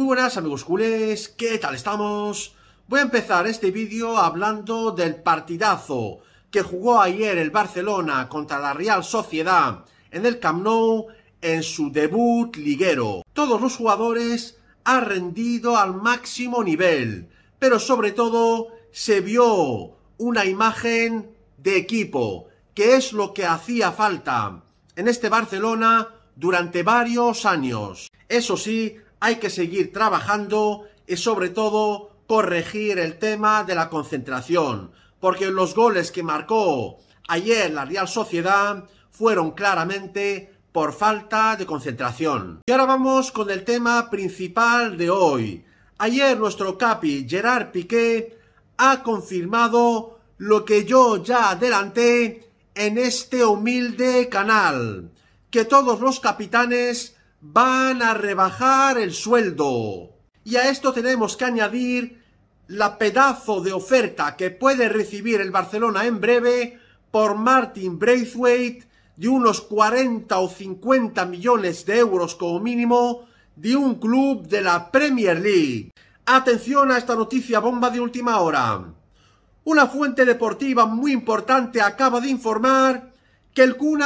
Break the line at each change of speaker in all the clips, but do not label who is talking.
Muy buenas amigos culés, ¿qué tal estamos? Voy a empezar este vídeo hablando del partidazo que jugó ayer el Barcelona contra la Real Sociedad en el Camp Nou en su debut liguero. Todos los jugadores han rendido al máximo nivel, pero sobre todo se vio una imagen de equipo, que es lo que hacía falta en este Barcelona durante varios años. Eso sí, hay que seguir trabajando y sobre todo corregir el tema de la concentración, porque los goles que marcó ayer la Real Sociedad fueron claramente por falta de concentración. Y ahora vamos con el tema principal de hoy. Ayer nuestro capi Gerard Piqué ha confirmado lo que yo ya adelanté en este humilde canal, que todos los capitanes van a rebajar el sueldo. Y a esto tenemos que añadir la pedazo de oferta que puede recibir el Barcelona en breve por Martin Braithwaite de unos 40 o 50 millones de euros como mínimo de un club de la Premier League. Atención a esta noticia bomba de última hora. Una fuente deportiva muy importante acaba de informar que el Kun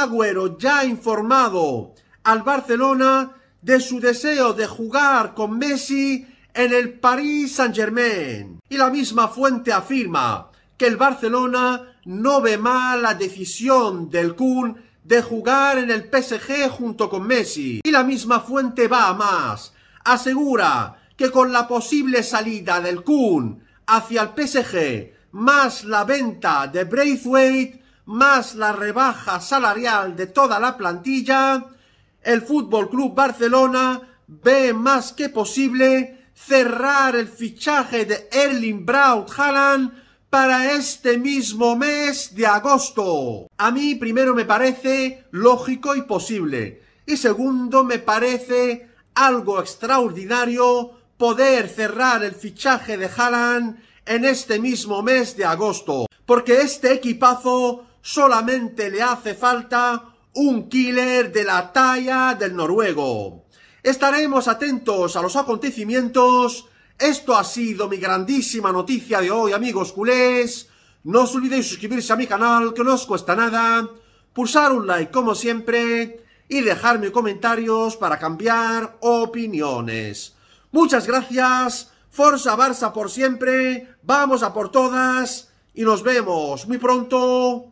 ya ha informado al Barcelona de su deseo de jugar con Messi en el Paris Saint-Germain. Y la misma fuente afirma que el Barcelona no ve mal la decisión del Kun de jugar en el PSG junto con Messi. Y la misma fuente va a más. Asegura que con la posible salida del Kun hacia el PSG, más la venta de Braithwaite, más la rebaja salarial de toda la plantilla, el Fútbol Club Barcelona ve más que posible cerrar el fichaje de Erling Braut Haaland para este mismo mes de agosto. A mí primero me parece lógico y posible. Y segundo me parece algo extraordinario poder cerrar el fichaje de Haaland en este mismo mes de agosto. Porque este equipazo solamente le hace falta un killer de la talla del noruego. Estaremos atentos a los acontecimientos. Esto ha sido mi grandísima noticia de hoy, amigos culés. No os olvidéis suscribirse a mi canal, que no os cuesta nada. Pulsar un like, como siempre. Y dejarme comentarios para cambiar opiniones. Muchas gracias. Forza Barça por siempre. Vamos a por todas. Y nos vemos muy pronto